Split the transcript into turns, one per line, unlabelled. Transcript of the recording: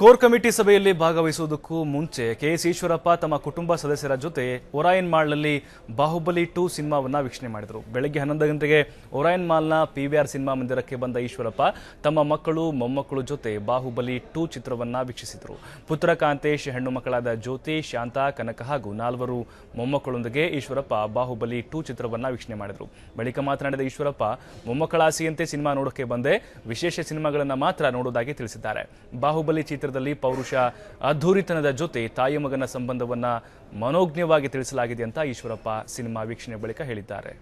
core committee ಸಭೆಯಲ್ಲಿ ಭಾಗವಹಿಸುವುದಕ್ಕೂ ಮುಂಚೆ K S Eshwarappa ತಮ್ಮ ಕುಟುಂಬ ಸದಸ್ಯರ ಜೊತೆ ಒರಾಯನ್ ಮಾಲ್ನಲ್ಲಿ ಬಾಹುಬಲಿ ಟು ಸಿನಿಮಾವನ್ನು ವೀಕ್ಷಣೆ ಮಾಡಿದರು ಬೆಳಗ್ಗೆ ಹನ್ನೊಂದು ಗಂಟೆಗೆ ಒರಾಯನ್ ಮಾಲ್ನ ಪಿ ವಿ ಆರ್ ಸಿನಿಮಾ ಮಂದಿರಕ್ಕೆ ಬಂದ ಈಶ್ವರಪ್ಪ ತಮ್ಮ ಮಕ್ಕಳು ಮೊಮ್ಮಕ್ಕಳು ಜೊತೆ ಬಾಹುಬಲಿ ಟು ಚಿತ್ರವನ್ನು ವೀಕ್ಷಿಸಿದರು ಪುತ್ರ ಕಾಂತೇಶ್ ಹೆಣ್ಣು ಮಕ್ಕಳಾದ ಜ್ಯೋತಿ ಶಾಂತಾ ಕನಕ ಹಾಗೂ ನಾಲ್ವರು ಮೊಮ್ಮಕ್ಕಳೊಂದಿಗೆ ಈಶ್ವರಪ್ಪ ಬಾಹುಬಲಿ ಟು ಚಿತ್ರವನ್ನು ವೀಕ್ಷಣೆ ಮಾಡಿದರು ಬಳಿಕ ಮಾತನಾಡಿದ ಈಶ್ವರಪ್ಪ ಮೊಮ್ಮಕ್ಕಳ ಸಿನಿಮಾ ನೋಡೋಕೆ ಬಂದೆ ವಿಶೇಷ ಸಿನಿಮಾಗಳನ್ನು ಮಾತ್ರ ನೋಡುವುದಾಗಿ ತಿಳಿಸಿದ್ದಾರೆ ಬಾಹುಬಲಿ ಚಿತ್ರ ಪೌರುಷ ಅದ್ಧೂರಿತನದ ಜೊತೆ ತಾಯಿ ಮಗನ ಸಂಬಂಧವನ್ನು ಮನೋಜ್ಞವಾಗಿ ತಿಳಿಸಲಾಗಿದೆ ಅಂತ ಈಶ್ವರಪ್ಪ ಸಿನಿಮಾ ವೀಕ್ಷಣೆ ಬಳಿಕ ಹೇಳಿದ್ದಾರೆ